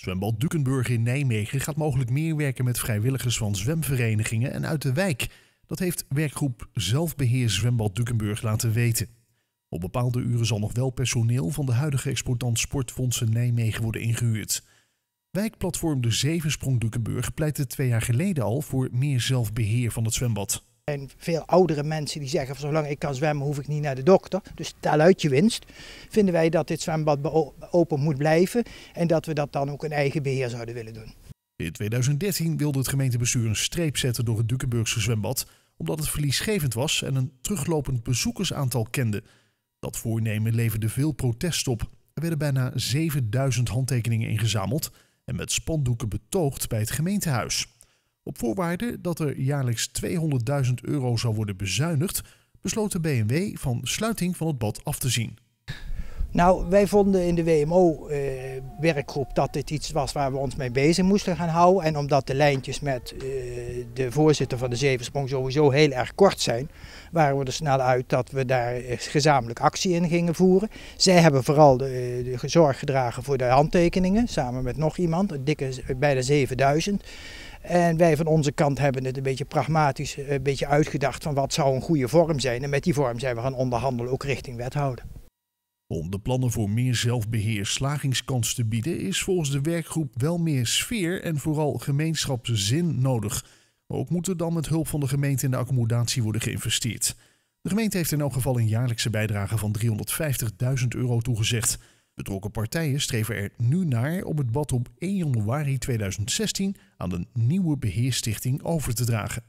Zwembad Dukenburg in Nijmegen gaat mogelijk meer werken met vrijwilligers van zwemverenigingen en uit de wijk. Dat heeft werkgroep Zelfbeheer Zwembad Dukenburg laten weten. Op bepaalde uren zal nog wel personeel van de huidige exportant Sportfondsen Nijmegen worden ingehuurd. Wijkplatform De Zevensprong Dukenburg pleitte twee jaar geleden al voor meer zelfbeheer van het zwembad zijn veel oudere mensen die zeggen: zolang ik kan zwemmen, hoef ik niet naar de dokter. Dus tel uit je winst. Vinden wij dat dit zwembad open moet blijven en dat we dat dan ook in eigen beheer zouden willen doen. In 2013 wilde het gemeentebestuur een streep zetten door het Dukenburgse zwembad, omdat het verliesgevend was en een teruglopend bezoekersaantal kende. Dat voornemen leverde veel protest op. Er werden bijna 7000 handtekeningen ingezameld en met spandoeken betoogd bij het gemeentehuis. Op voorwaarde dat er jaarlijks 200.000 euro zou worden bezuinigd, besloot de BMW van sluiting van het bad af te zien. Nou, wij vonden in de WMO-werkgroep eh, dat dit iets was waar we ons mee bezig moesten gaan houden. En omdat de lijntjes met eh, de voorzitter van de Zevensprong sowieso heel erg kort zijn, waren we er snel uit dat we daar eh, gezamenlijk actie in gingen voeren. Zij hebben vooral de, zorg gedragen voor de handtekeningen, samen met nog iemand, een dikke bijna 7000. En wij van onze kant hebben het een beetje pragmatisch een beetje uitgedacht van wat zou een goede vorm zijn. En met die vorm zijn we gaan onderhandelen, ook richting wethouder. Om de plannen voor meer zelfbeheer slagingskans te bieden, is volgens de werkgroep wel meer sfeer en vooral gemeenschapszin nodig. Maar ook moet er dan met hulp van de gemeente in de accommodatie worden geïnvesteerd. De gemeente heeft in elk geval een jaarlijkse bijdrage van 350.000 euro toegezegd. Betrokken partijen streven er nu naar om het bad op 1 januari 2016 aan een nieuwe beheerstichting over te dragen.